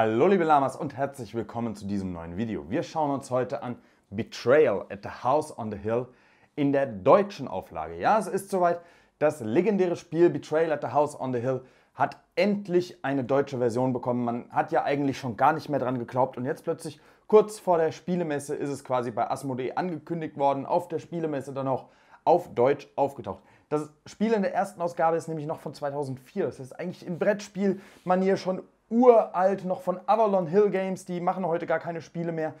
Hallo liebe Lamas und herzlich willkommen zu diesem neuen Video. Wir schauen uns heute an Betrayal at the House on the Hill in der deutschen Auflage. Ja, es ist soweit, das legendäre Spiel Betrayal at the House on the Hill hat endlich eine deutsche Version bekommen. Man hat ja eigentlich schon gar nicht mehr dran geglaubt und jetzt plötzlich kurz vor der Spielemesse ist es quasi bei Asmodee angekündigt worden, auf der Spielemesse dann auch auf Deutsch aufgetaucht. Das Spiel in der ersten Ausgabe ist nämlich noch von 2004. Das ist eigentlich in Brettspielmanier schon uralt noch von Avalon Hill Games, die machen heute gar keine Spiele mehr.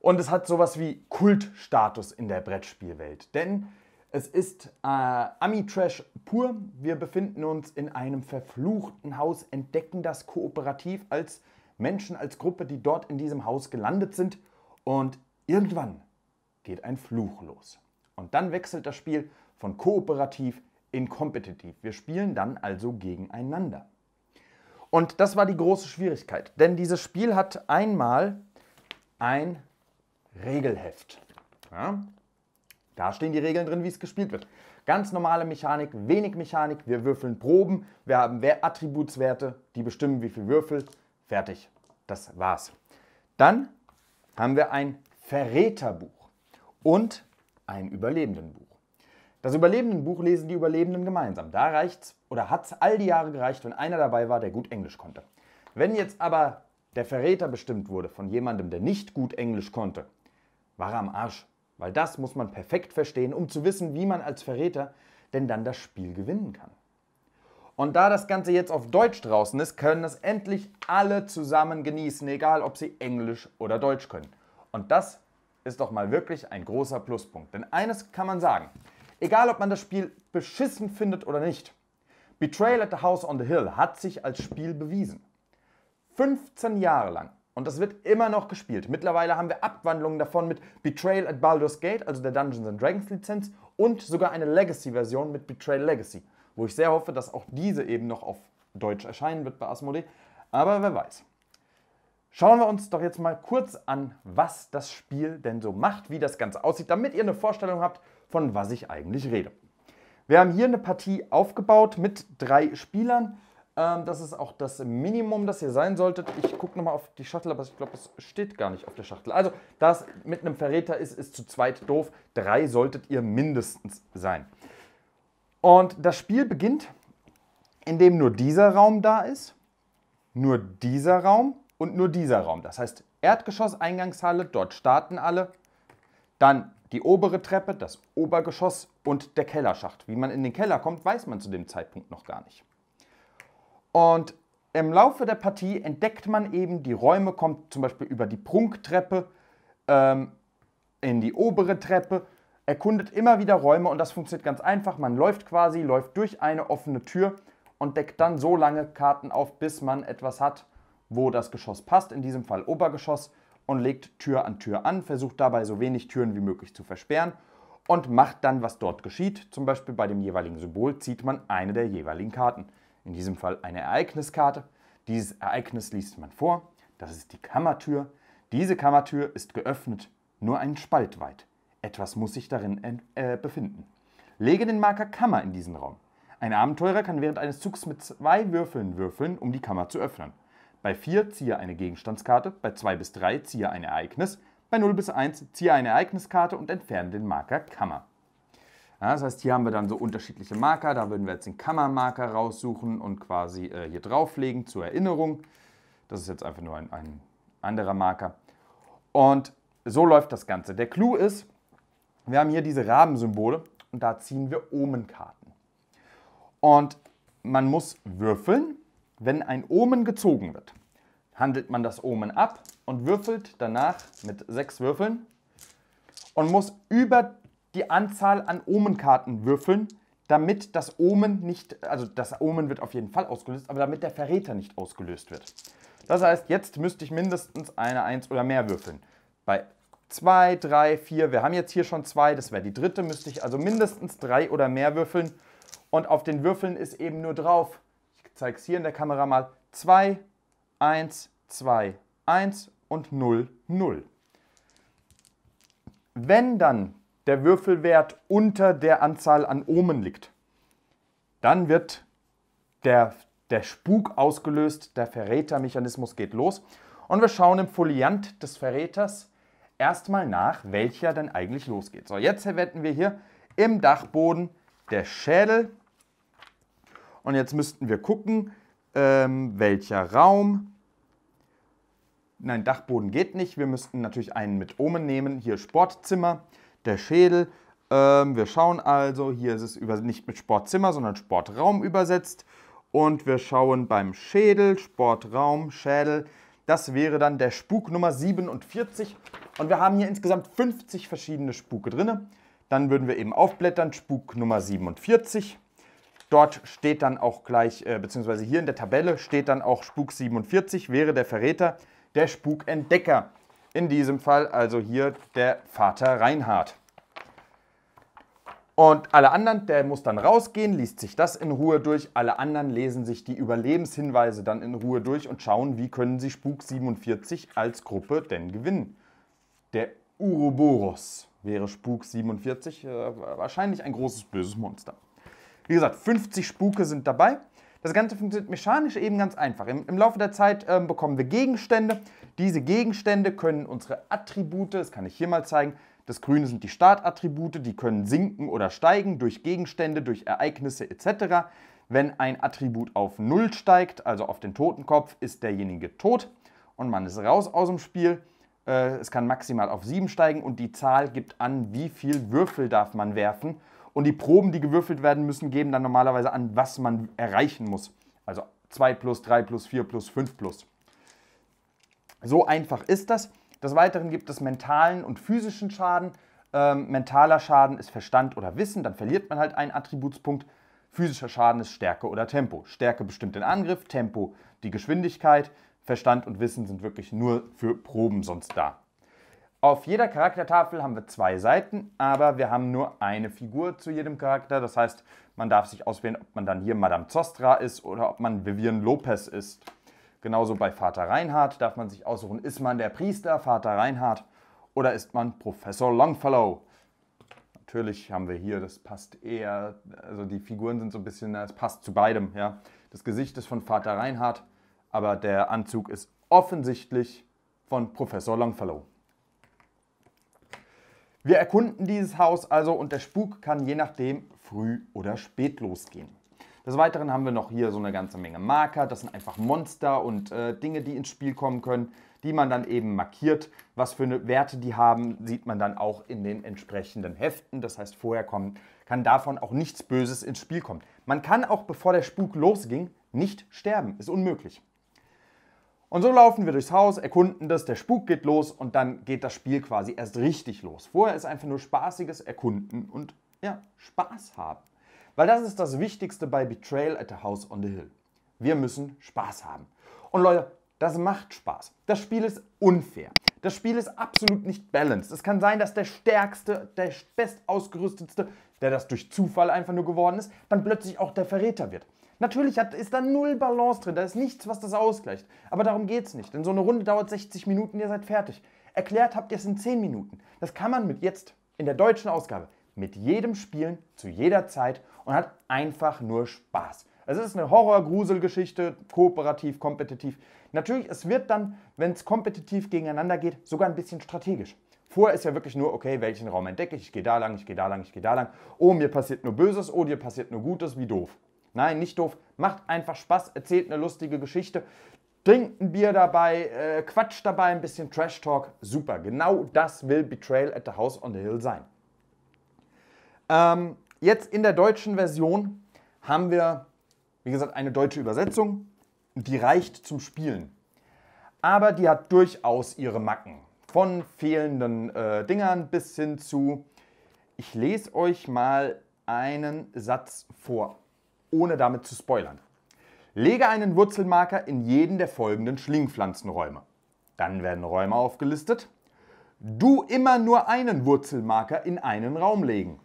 Und es hat sowas wie Kultstatus in der Brettspielwelt, denn es ist äh, Ami-Trash pur. Wir befinden uns in einem verfluchten Haus, entdecken das kooperativ als Menschen, als Gruppe, die dort in diesem Haus gelandet sind. Und irgendwann geht ein Fluch los. Und dann wechselt das Spiel von kooperativ in kompetitiv. Wir spielen dann also gegeneinander. Und das war die große Schwierigkeit, denn dieses Spiel hat einmal ein Regelheft. Ja? Da stehen die Regeln drin, wie es gespielt wird. Ganz normale Mechanik, wenig Mechanik, wir würfeln Proben, wir haben Attributswerte, die bestimmen, wie viel Würfel, fertig. Das war's. Dann haben wir ein Verräterbuch und ein Überlebendenbuch. Das Überlebendenbuch lesen die Überlebenden gemeinsam. Da reicht's oder hat's all die Jahre gereicht, wenn einer dabei war, der gut Englisch konnte. Wenn jetzt aber der Verräter bestimmt wurde von jemandem, der nicht gut Englisch konnte, war er am Arsch. Weil das muss man perfekt verstehen, um zu wissen, wie man als Verräter denn dann das Spiel gewinnen kann. Und da das Ganze jetzt auf Deutsch draußen ist, können es endlich alle zusammen genießen, egal ob sie Englisch oder Deutsch können. Und das ist doch mal wirklich ein großer Pluspunkt. Denn eines kann man sagen, Egal, ob man das Spiel beschissen findet oder nicht. Betrayal at the House on the Hill hat sich als Spiel bewiesen. 15 Jahre lang. Und das wird immer noch gespielt. Mittlerweile haben wir Abwandlungen davon mit Betrayal at Baldur's Gate, also der Dungeons and Dragons Lizenz, und sogar eine Legacy-Version mit Betrayal Legacy, wo ich sehr hoffe, dass auch diese eben noch auf Deutsch erscheinen wird bei Asmodee. Aber wer weiß. Schauen wir uns doch jetzt mal kurz an, was das Spiel denn so macht, wie das Ganze aussieht, damit ihr eine Vorstellung habt, von was ich eigentlich rede. Wir haben hier eine Partie aufgebaut mit drei Spielern. Ähm, das ist auch das Minimum, das ihr sein solltet. Ich gucke nochmal auf die Schachtel, aber ich glaube, es steht gar nicht auf der Schachtel. Also, das mit einem Verräter ist, ist zu zweit doof. Drei solltet ihr mindestens sein. Und das Spiel beginnt, indem nur dieser Raum da ist, nur dieser Raum und nur dieser Raum. Das heißt, Erdgeschoss, Eingangshalle, dort starten alle. Dann die obere Treppe, das Obergeschoss und der Kellerschacht. Wie man in den Keller kommt, weiß man zu dem Zeitpunkt noch gar nicht. Und im Laufe der Partie entdeckt man eben die Räume, kommt zum Beispiel über die Prunktreppe ähm, in die obere Treppe, erkundet immer wieder Räume und das funktioniert ganz einfach. Man läuft quasi, läuft durch eine offene Tür und deckt dann so lange Karten auf, bis man etwas hat, wo das Geschoss passt, in diesem Fall Obergeschoss und legt Tür an Tür an, versucht dabei so wenig Türen wie möglich zu versperren und macht dann, was dort geschieht. Zum Beispiel bei dem jeweiligen Symbol zieht man eine der jeweiligen Karten. In diesem Fall eine Ereigniskarte. Dieses Ereignis liest man vor. Das ist die Kammertür. Diese Kammertür ist geöffnet, nur einen Spalt weit. Etwas muss sich darin äh, befinden. Lege den Marker Kammer in diesen Raum. Ein Abenteurer kann während eines Zugs mit zwei Würfeln würfeln, um die Kammer zu öffnen. Bei 4 ziehe eine Gegenstandskarte, bei 2 bis 3 ziehe ein Ereignis, bei 0 bis 1 ziehe eine Ereigniskarte und entferne den Marker Kammer. Ja, das heißt, hier haben wir dann so unterschiedliche Marker. Da würden wir jetzt den Kammermarker raussuchen und quasi äh, hier drauflegen zur Erinnerung. Das ist jetzt einfach nur ein, ein anderer Marker. Und so läuft das Ganze. Der Clou ist, wir haben hier diese Rabensymbole und da ziehen wir Omenkarten. Und man muss würfeln wenn ein Omen gezogen wird, handelt man das Omen ab und würfelt danach mit sechs Würfeln und muss über die Anzahl an Omenkarten würfeln, damit das Omen nicht, also das Omen wird auf jeden Fall ausgelöst, aber damit der Verräter nicht ausgelöst wird. Das heißt, jetzt müsste ich mindestens eine Eins oder mehr würfeln. Bei zwei, drei, vier, wir haben jetzt hier schon zwei, das wäre die dritte, müsste ich also mindestens drei oder mehr würfeln. Und auf den Würfeln ist eben nur drauf zeige es hier in der Kamera mal, 2, 1, 2, 1 und 0, 0. Wenn dann der Würfelwert unter der Anzahl an Omen liegt, dann wird der, der Spuk ausgelöst, der Verrätermechanismus geht los und wir schauen im Foliant des Verräters erstmal nach, welcher denn eigentlich losgeht. So, jetzt verwenden wir hier im Dachboden der Schädel und jetzt müssten wir gucken, ähm, welcher Raum. Nein, Dachboden geht nicht. Wir müssten natürlich einen mit Omen nehmen. Hier Sportzimmer, der Schädel. Ähm, wir schauen also, hier ist es über, nicht mit Sportzimmer, sondern Sportraum übersetzt. Und wir schauen beim Schädel, Sportraum, Schädel. Das wäre dann der Spuk Nummer 47. Und wir haben hier insgesamt 50 verschiedene Spuke drin. Dann würden wir eben aufblättern, Spuk Nummer 47. Dort steht dann auch gleich, äh, beziehungsweise hier in der Tabelle steht dann auch Spuk 47 wäre der Verräter, der Spukentdecker. In diesem Fall also hier der Vater Reinhard. Und alle anderen, der muss dann rausgehen, liest sich das in Ruhe durch. Alle anderen lesen sich die Überlebenshinweise dann in Ruhe durch und schauen, wie können sie Spuk 47 als Gruppe denn gewinnen. Der Uroboros wäre Spuk 47 äh, wahrscheinlich ein großes böses Monster. Wie gesagt, 50 Spuke sind dabei. Das Ganze funktioniert mechanisch eben ganz einfach. Im, im Laufe der Zeit ähm, bekommen wir Gegenstände. Diese Gegenstände können unsere Attribute, das kann ich hier mal zeigen, das Grüne sind die Startattribute, die können sinken oder steigen durch Gegenstände, durch Ereignisse etc. Wenn ein Attribut auf 0 steigt, also auf den Totenkopf, ist derjenige tot und man ist raus aus dem Spiel. Äh, es kann maximal auf 7 steigen und die Zahl gibt an, wie viel Würfel darf man werfen und die Proben, die gewürfelt werden müssen, geben dann normalerweise an, was man erreichen muss. Also 2 plus, 3 plus, 4 plus, 5 plus. So einfach ist das. Des Weiteren gibt es mentalen und physischen Schaden. Ähm, mentaler Schaden ist Verstand oder Wissen, dann verliert man halt einen Attributspunkt. Physischer Schaden ist Stärke oder Tempo. Stärke bestimmt den Angriff, Tempo die Geschwindigkeit. Verstand und Wissen sind wirklich nur für Proben sonst da. Auf jeder Charaktertafel haben wir zwei Seiten, aber wir haben nur eine Figur zu jedem Charakter. Das heißt, man darf sich auswählen, ob man dann hier Madame Zostra ist oder ob man Vivian Lopez ist. Genauso bei Vater Reinhard darf man sich aussuchen, ist man der Priester Vater Reinhard oder ist man Professor Longfellow. Natürlich haben wir hier, das passt eher, also die Figuren sind so ein bisschen, es passt zu beidem. Ja. Das Gesicht ist von Vater Reinhard, aber der Anzug ist offensichtlich von Professor Longfellow. Wir erkunden dieses Haus also und der Spuk kann je nachdem früh oder spät losgehen. Des Weiteren haben wir noch hier so eine ganze Menge Marker. Das sind einfach Monster und äh, Dinge, die ins Spiel kommen können, die man dann eben markiert. Was für eine Werte die haben, sieht man dann auch in den entsprechenden Heften. Das heißt, vorher kommen, kann davon auch nichts Böses ins Spiel kommen. Man kann auch, bevor der Spuk losging, nicht sterben. Ist unmöglich. Und so laufen wir durchs Haus, erkunden das, der Spuk geht los und dann geht das Spiel quasi erst richtig los. Vorher ist einfach nur spaßiges Erkunden und ja, Spaß haben. Weil das ist das Wichtigste bei Betrayal at the House on the Hill. Wir müssen Spaß haben. Und Leute, das macht Spaß. Das Spiel ist unfair. Das Spiel ist absolut nicht balanced. Es kann sein, dass der Stärkste, der Bestausgerüstetste, der das durch Zufall einfach nur geworden ist, dann plötzlich auch der Verräter wird. Natürlich hat, ist da null Balance drin, da ist nichts, was das ausgleicht. Aber darum geht es nicht, denn so eine Runde dauert 60 Minuten, ihr seid fertig. Erklärt habt ihr es in 10 Minuten. Das kann man mit jetzt, in der deutschen Ausgabe, mit jedem spielen, zu jeder Zeit und hat einfach nur Spaß. Es ist eine Horror-Gruselgeschichte, kooperativ, kompetitiv. Natürlich, es wird dann, wenn es kompetitiv gegeneinander geht, sogar ein bisschen strategisch. Vorher ist ja wirklich nur, okay, welchen Raum entdecke ich? Ich gehe da lang, ich gehe da lang, ich gehe da lang. Oh, mir passiert nur Böses, oh, dir passiert nur Gutes, wie doof. Nein, nicht doof. Macht einfach Spaß, erzählt eine lustige Geschichte, trinkt ein Bier dabei, äh, quatscht dabei ein bisschen Trash Talk. Super, genau das will Betrayal at the House on the Hill sein. Ähm, jetzt in der deutschen Version haben wir, wie gesagt, eine deutsche Übersetzung. Die reicht zum Spielen. Aber die hat durchaus ihre Macken. Von fehlenden äh, Dingern bis hin zu. Ich lese euch mal einen Satz vor ohne damit zu spoilern. Lege einen Wurzelmarker in jeden der folgenden Schlingpflanzenräume. Dann werden Räume aufgelistet. Du immer nur einen Wurzelmarker in einen Raum legen.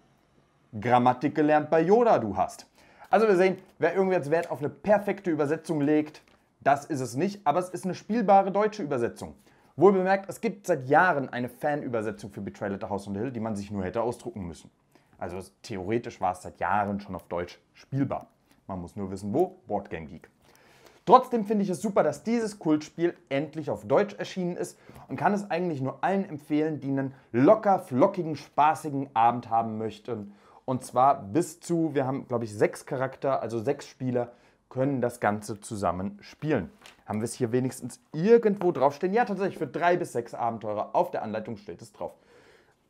Grammatik gelernt bei Yoda du hast. Also wir sehen, wer irgendwie jetzt Wert auf eine perfekte Übersetzung legt, das ist es nicht, aber es ist eine spielbare deutsche Übersetzung. Wohl bemerkt, es gibt seit Jahren eine Fanübersetzung für Betrayal at the House on the Hill, die man sich nur hätte ausdrucken müssen. Also theoretisch war es seit Jahren schon auf Deutsch spielbar. Man muss nur wissen, wo. Boardgame Geek. Trotzdem finde ich es super, dass dieses Kultspiel endlich auf Deutsch erschienen ist und kann es eigentlich nur allen empfehlen, die einen locker, flockigen, spaßigen Abend haben möchten. Und zwar bis zu, wir haben glaube ich sechs Charakter, also sechs Spieler, können das Ganze zusammen spielen. Haben wir es hier wenigstens irgendwo draufstehen? Ja, tatsächlich, für drei bis sechs Abenteurer auf der Anleitung steht es drauf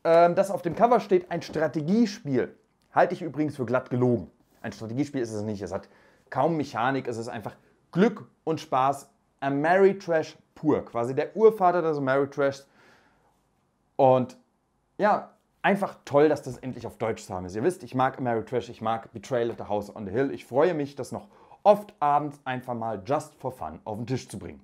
ähm, das auf dem Cover steht, ein Strategiespiel, halte ich übrigens für glatt gelogen. Ein Strategiespiel ist es nicht. Es hat kaum Mechanik, es ist einfach Glück und Spaß. A Merry Trash pur, quasi der Urvater des Ameritrashs. Und ja, einfach toll, dass das endlich auf Deutsch zu haben ist. Ihr wisst, ich mag Merry Trash. ich mag Betrayal at the House on the Hill. Ich freue mich, das noch oft abends einfach mal just for fun auf den Tisch zu bringen.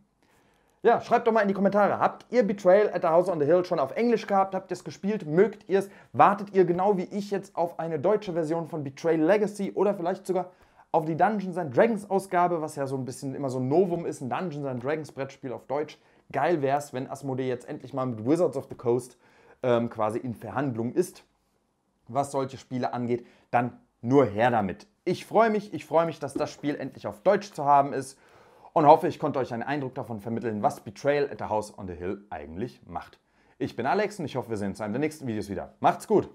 Ja, schreibt doch mal in die Kommentare. Habt ihr Betrayal at the House on the Hill schon auf Englisch gehabt? Habt ihr es gespielt? Mögt ihr es? Wartet ihr genau wie ich jetzt auf eine deutsche Version von Betrayal Legacy oder vielleicht sogar auf die Dungeons and Dragons Ausgabe, was ja so ein bisschen immer so ein Novum ist, ein Dungeons and Dragons Brettspiel auf Deutsch. Geil wäre es, wenn Asmodee jetzt endlich mal mit Wizards of the Coast ähm, quasi in Verhandlung ist, was solche Spiele angeht, dann nur her damit. Ich freue mich, ich freue mich, dass das Spiel endlich auf Deutsch zu haben ist und hoffe, ich konnte euch einen Eindruck davon vermitteln, was Betrayal at the House on the Hill eigentlich macht. Ich bin Alex und ich hoffe, wir sehen uns in einem der nächsten Videos wieder. Macht's gut!